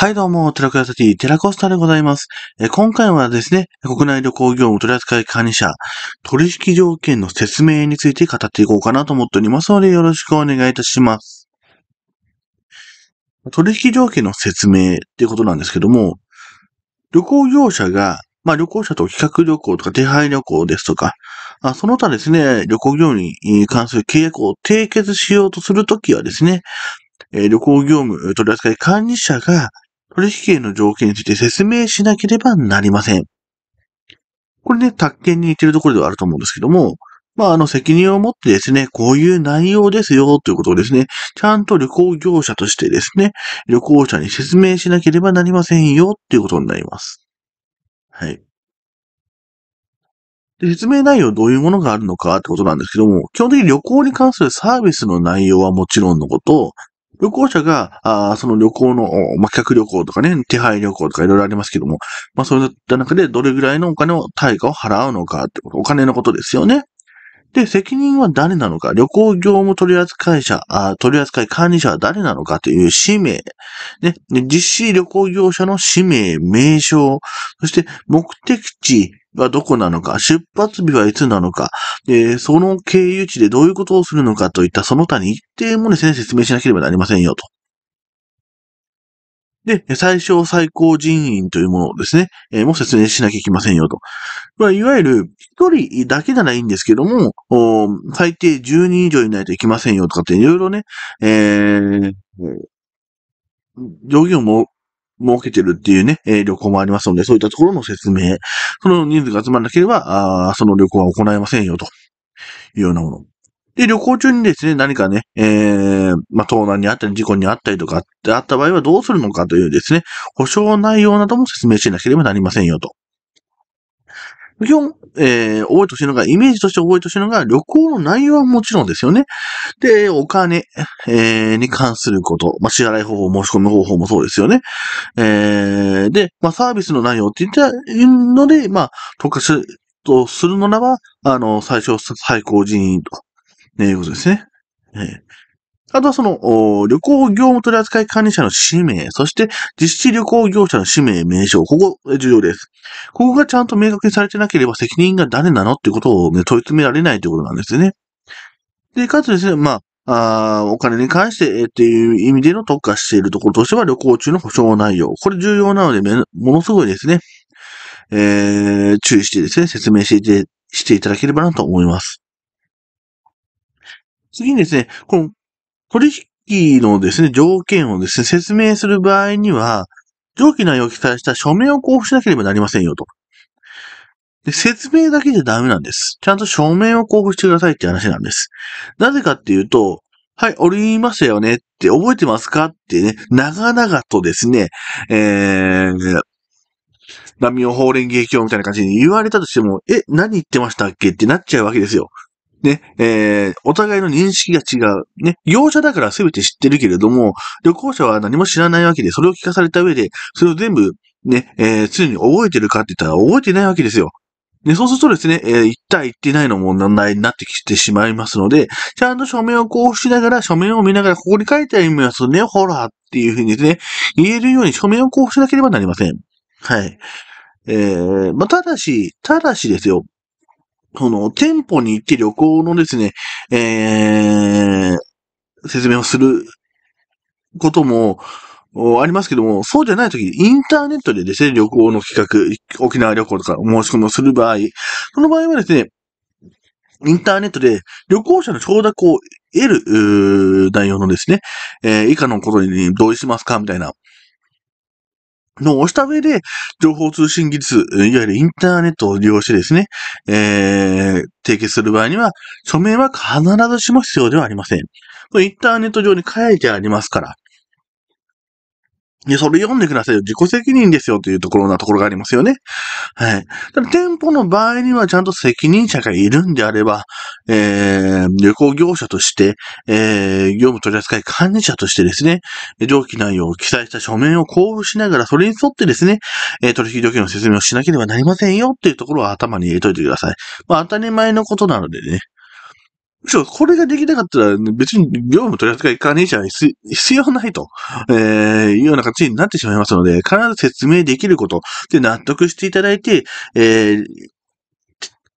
はいどうも、テラクラサティ、テラコスタでございます。え今回はですね、国内旅行業務取扱管理者、取引条件の説明について語っていこうかなと思っておりますので、よろしくお願いいたします。取引条件の説明っていうことなんですけども、旅行業者が、まあ旅行者と企画旅行とか手配旅行ですとか、あその他ですね、旅行業に関する契約を締結しようとするときはですね、え旅行業務取扱管理者が取引権の条件について説明しなければなりません。これね、宅建に似てるところではあると思うんですけども、まあ、あの、責任を持ってですね、こういう内容ですよ、ということをですね、ちゃんと旅行業者としてですね、旅行者に説明しなければなりませんよ、ということになります。はい。で、説明内容どういうものがあるのかってことなんですけども、基本的に旅行に関するサービスの内容はもちろんのこと、旅行者が、あその旅行の、まあ、客旅行とかね、手配旅行とかいろいろありますけども、まあ、そういった中でどれぐらいのお金を、対価を払うのかってこと、お金のことですよね。で、責任は誰なのか、旅行業務取扱者、あ取扱管理者は誰なのかという氏名、ね、実施旅行業者の氏名、名称、そして目的地、はどこなのか、出発日はいつなのか、えー、その経由地でどういうことをするのかといったその他に一定もですね、説明しなければなりませんよと。で、最小最高人員というものをですね、えー、もう説明しなきゃいけませんよと。まいわゆる、一人だけならいいんですけども、最低10人以上いないといけませんよとかっていろいろね、えー、上限をも設けてるっていうね、えー、旅行もありますので、そういったところの説明、その人数が集まらなければ、あその旅行は行えませんよというようなもの。で、旅行中にですね、何かね、えー、まあ、盗難にあったり、事故にあったりとかってあった場合はどうするのかというですね、保証内容なども説明しなければなりませんよと。基本、えー、覚えてほしいのが、イメージとして覚えてほしいのが、旅行の内容はもちろんですよね。で、お金、えー、に関すること、まあ、支払い方法、申し込み方法もそうですよね。えー、で、まあ、サービスの内容って言ったら、ので、まあ、特化するとするのならば、あの、最初、最高人員と、えー、いうことですね。えー、あとはその、旅行業務取扱管理者の氏名、そして実施旅行業者の氏名、名称、ここ重要です。ここがちゃんと明確にされてなければ責任が誰なのっていうことを、ね、問い詰められないということなんですよね。で、かつですね、まあ、あお金に関して、えっていう意味での特化しているところとしては旅行中の保証内容。これ重要なので、ものすごいですね、えー、注意してですね、説明して、していただければなと思います。次にですね、この取引のですね、条件をですね、説明する場合には、上記内容を記載した書面を交付しなければなりませんよと。で説明だけじゃダメなんです。ちゃんと書面を交付してくださいって話なんです。なぜかっていうと、はい、降りましたよねって覚えてますかってね、長々とですね、えー、波を法連劇教みたいな感じに言われたとしても、え、何言ってましたっけってなっちゃうわけですよ。ね、えー、お互いの認識が違う。ね、業者だから全て知ってるけれども、旅行者は何も知らないわけで、それを聞かされた上で、それを全部、ね、えー、常に覚えてるかって言ったら覚えてないわけですよ。ね、そうするとですね、えー、一体言ってないのも問題になってきてしまいますので、ちゃんと書面を交付しながら、書面を見ながら、ここに書いてありますね、ほら、っていうふうにですね、言えるように書面を交付しなければなりません。はい。えー、まあ、ただし、ただしですよ。その、店舗に行って旅行のですね、えー、説明をすることも、ありますけども、そうじゃないとき、インターネットでですね、旅行の企画、沖縄旅行とか申し込みをする場合、その場合はですね、インターネットで旅行者の承諾を得る内容のですね、えー、以下のことに同意しますかみたいな、のをした上で、情報通信技術、いわゆるインターネットを利用してですね、えー、締結する場合には、署名は必ずしも必要ではありません。インターネット上に書いてありますから、で、それ読んでくださいよ。自己責任ですよというところなところがありますよね。はい。ただ店舗の場合にはちゃんと責任者がいるんであれば、えー、旅行業者として、えー、業務取扱管理者としてですね、上記内容を記載した書面を交付しながら、それに沿ってですね、えー、取引条件の説明をしなければなりませんよっていうところは頭に入れといてください。まあ、当たり前のことなのでね。むしろこれができなかったら、別に業務取り扱い関連者は必要ないと、えー、いうような形になってしまいますので、必ず説明できることで納得していただいて、えー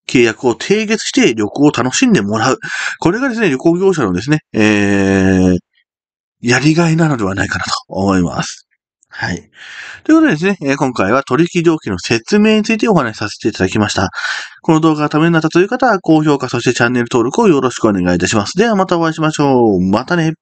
契約を締結して旅行を楽しんでもらう。これがですね、旅行業者のですね、えー、やりがいなのではないかなと思います。はい。ということでですね、えー、今回は取引料金の説明についてお話しさせていただきました。この動画がためになったという方は高評価、そしてチャンネル登録をよろしくお願いいたします。ではまたお会いしましょう。またね。